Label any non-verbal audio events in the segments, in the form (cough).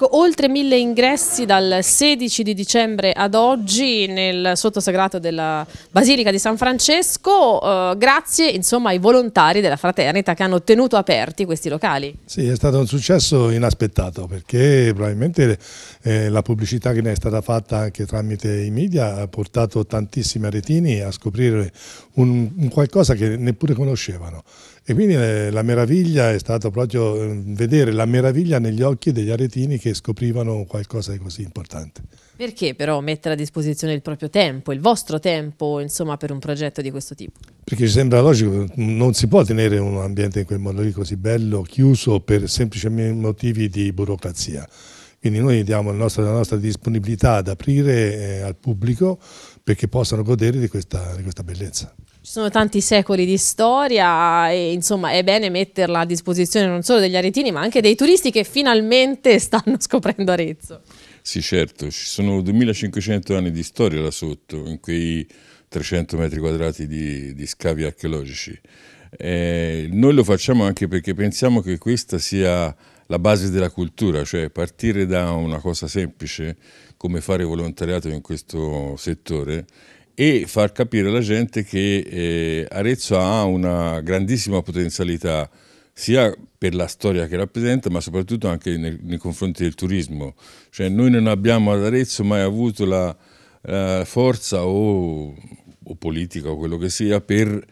Ecco, oltre mille ingressi dal 16 di dicembre ad oggi nel sottosagrato della Basilica di San Francesco, eh, grazie insomma, ai volontari della fraternita che hanno tenuto aperti questi locali. Sì, è stato un successo inaspettato perché probabilmente eh, la pubblicità che ne è stata fatta anche tramite i media ha portato tantissimi aretini a scoprire un, un qualcosa che neppure conoscevano. E quindi eh, la meraviglia è stata proprio eh, vedere la meraviglia negli occhi degli aretini che che scoprivano qualcosa di così importante. Perché però mettere a disposizione il proprio tempo, il vostro tempo, insomma, per un progetto di questo tipo? Perché ci sembra logico, non si può tenere un ambiente in quel modo lì così bello, chiuso per semplici motivi di burocrazia. Quindi noi diamo nostro, la nostra, disponibilità ad aprire eh, al pubblico perché possano godere di questa, di questa bellezza ci sono tanti secoli di storia e insomma è bene metterla a disposizione non solo degli aretini ma anche dei turisti che finalmente stanno (laughs) scoprendo Arezzo. Sì certo, ci sono 2500 anni di storia là sotto in quei 300 metri quadrati di, di scavi archeologici. Eh, noi lo facciamo anche perché pensiamo che questa sia la base della cultura, cioè partire da una cosa semplice come fare volontariato in questo settore e far capire alla gente che eh, Arezzo ha una grandissima potenzialità sia per la storia che rappresenta, ma soprattutto anche nei, nei confronti del turismo. Cioè, noi non abbiamo ad Arezzo mai avuto la, la forza o, o, politica o quello che sia per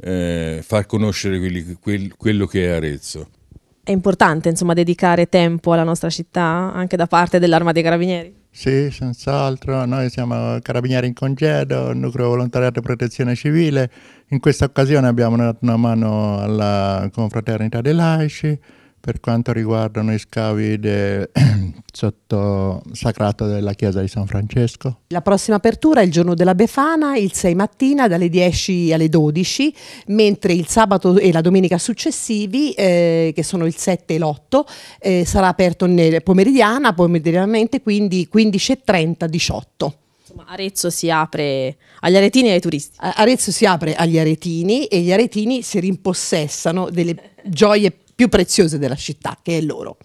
eh, far conoscere quelli, quel, quello che è Arezzo è importante insomma dedicare tempo alla nostra città anche da parte dell'Arma dei Carabinieri? Sì, senz'altro, noi siamo Carabinieri in congedo, nucleo volontariato e protezione civile, in questa occasione abbiamo dato una mano alla confraternita dei laici per quanto riguardano i scavi de... (clears throat) sotto sacrato della chiesa di San Francesco. La prossima apertura è il giorno della Befana, il 6 mattina dalle 10 alle 12, mentre il sabato e la domenica successivi, eh, che sono il 7 e l'8, eh, sarà aperto nel pomeridiana, pomeridianamente quindi 15 e 15.30, 18. Arezzo si apre agli aretini e ai turisti. Arezzo si apre agli aretini e gli aretini si rimpossessano delle gioie più preziose della città, che è loro.